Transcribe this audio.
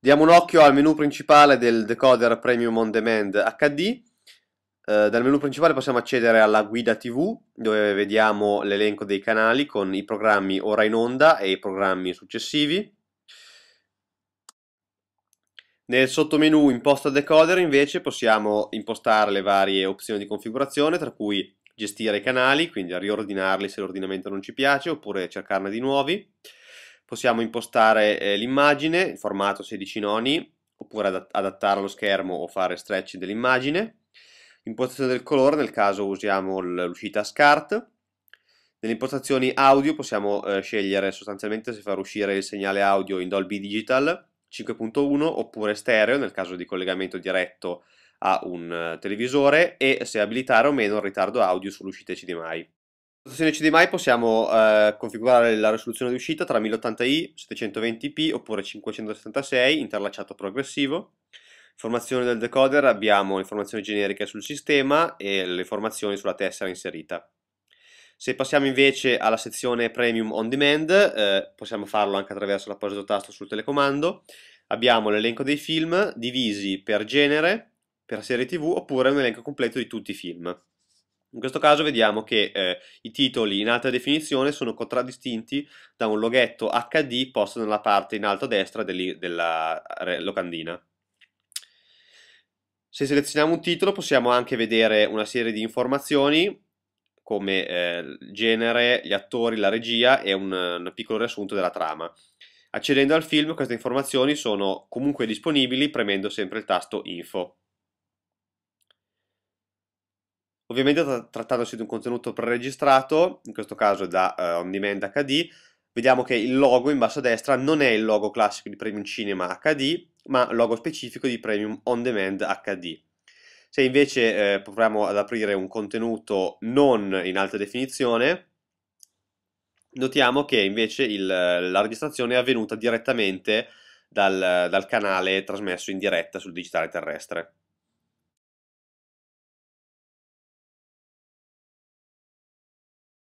Diamo un occhio al menu principale del decoder Premium On Demand HD. Eh, dal menu principale possiamo accedere alla guida TV, dove vediamo l'elenco dei canali con i programmi ora in onda e i programmi successivi. Nel sottomenu imposta decoder invece possiamo impostare le varie opzioni di configurazione, tra cui gestire i canali, quindi riordinarli se l'ordinamento non ci piace, oppure cercarne di nuovi possiamo impostare eh, l'immagine, il formato 16 noni, oppure adattare allo schermo o fare stretch dell'immagine. Impostazione del colore, nel caso usiamo l'uscita SCART. Nelle impostazioni audio possiamo eh, scegliere sostanzialmente se far uscire il segnale audio in Dolby Digital 5.1 oppure stereo nel caso di collegamento diretto a un eh, televisore e se abilitare o meno il ritardo audio sull'uscita CDMI dotazione HDMI possiamo eh, configurare la risoluzione di uscita tra 1080i, 720p oppure 576 interlacciato progressivo. Informazioni del decoder abbiamo informazioni generiche sul sistema e le informazioni sulla tessera inserita. Se passiamo invece alla sezione Premium On Demand, eh, possiamo farlo anche attraverso l'apposito tasto sul telecomando, abbiamo l'elenco dei film divisi per genere, per serie tv oppure un elenco completo di tutti i film. In questo caso vediamo che eh, i titoli in alta definizione sono contraddistinti da un loghetto HD posto nella parte in alto a destra della locandina. Se selezioniamo un titolo possiamo anche vedere una serie di informazioni come eh, il genere, gli attori, la regia e un, un piccolo riassunto della trama. Accedendo al film queste informazioni sono comunque disponibili premendo sempre il tasto Info. Ovviamente trattandosi di un contenuto preregistrato, in questo caso da eh, On Demand HD, vediamo che il logo in basso a destra non è il logo classico di Premium Cinema HD, ma logo specifico di Premium On Demand HD. Se invece eh, proviamo ad aprire un contenuto non in alta definizione, notiamo che invece il, la registrazione è avvenuta direttamente dal, dal canale trasmesso in diretta sul digitale terrestre.